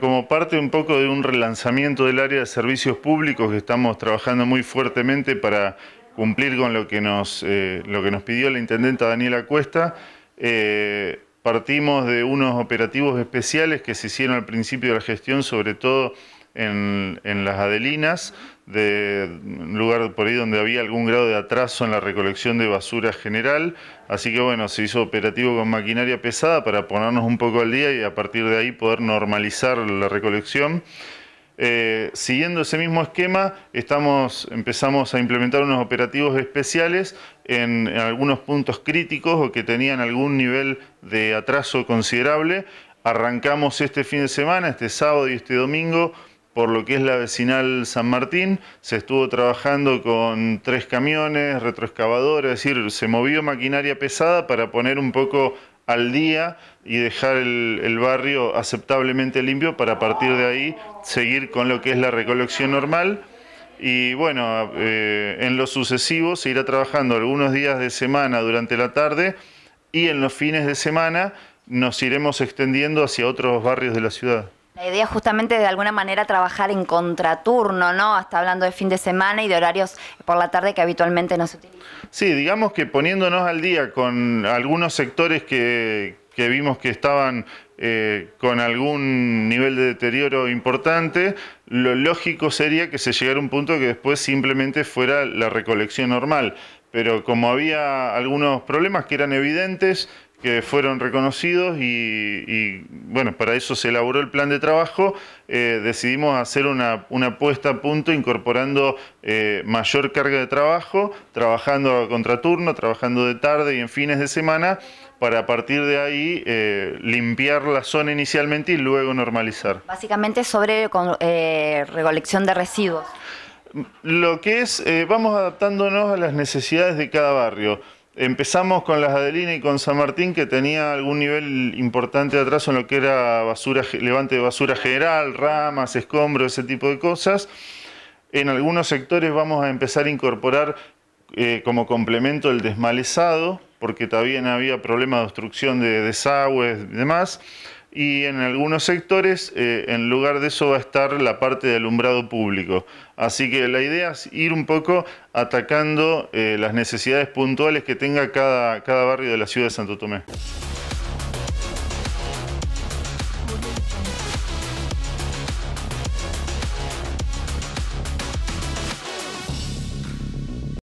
Como parte un poco de un relanzamiento del área de servicios públicos que estamos trabajando muy fuertemente para cumplir con lo que nos, eh, lo que nos pidió la intendenta Daniela Cuesta, eh, partimos de unos operativos especiales que se hicieron al principio de la gestión, sobre todo en, las Adelinas, de un lugar por ahí donde había algún grado de atraso en la recolección de basura general, así que bueno, se hizo operativo con maquinaria pesada para ponernos un poco al día y a partir de ahí poder normalizar la recolección. Eh, siguiendo ese mismo esquema, estamos, empezamos a implementar unos operativos especiales en algunos puntos críticos o que tenían algún nivel de atraso considerable. Arrancamos este fin de semana, este sábado y este domingo, por lo que es la vecinal San Martín, se estuvo trabajando con tres camiones, retroexcavadores, es decir, se movió maquinaria pesada para poner un poco al día y dejar el, barrio aceptablemente limpio para partir de ahí seguir con lo que es la recolección normal. Y bueno, eh, en lo sucesivo se irá trabajando algunos días de semana durante la tarde y en los fines de semana nos iremos extendiendo hacia otros barrios de la ciudad. La idea justamente de alguna manera trabajar en contraturno, ¿no? Hasta hablando de fin de semana y de horarios por la tarde que habitualmente no se utilizan. Sí, digamos que poniéndonos al día con algunos sectores que, vimos que estaban eh, con algún nivel de deterioro importante, lo lógico sería que se llegara a un punto que después simplemente fuera la recolección normal. Pero como había algunos problemas que eran evidentes, que fueron reconocidos y, bueno, para eso se elaboró el plan de trabajo, eh, decidimos hacer una, una, puesta a punto incorporando eh, mayor carga de trabajo, trabajando a contraturno, trabajando de tarde y en fines de semana, para a partir de ahí eh, limpiar la zona inicialmente y luego normalizar. Básicamente sobre recolección de residuos. Lo que es, vamos adaptándonos a las necesidades de cada barrio. Empezamos con las Adelina y con San Martín, que tenía algún nivel importante de atraso en lo que era basura, levante de basura general, ramas, escombros, ese tipo de cosas. En algunos sectores vamos a empezar a incorporar eh, como complemento el desmalezado, porque también había problemas de obstrucción de desagües y demás y en algunos sectores eh, en lugar de eso va a estar la parte de alumbrado público. Así que la idea es ir un poco atacando eh, las necesidades puntuales que tenga cada, cada barrio de la ciudad de Santo Tomé.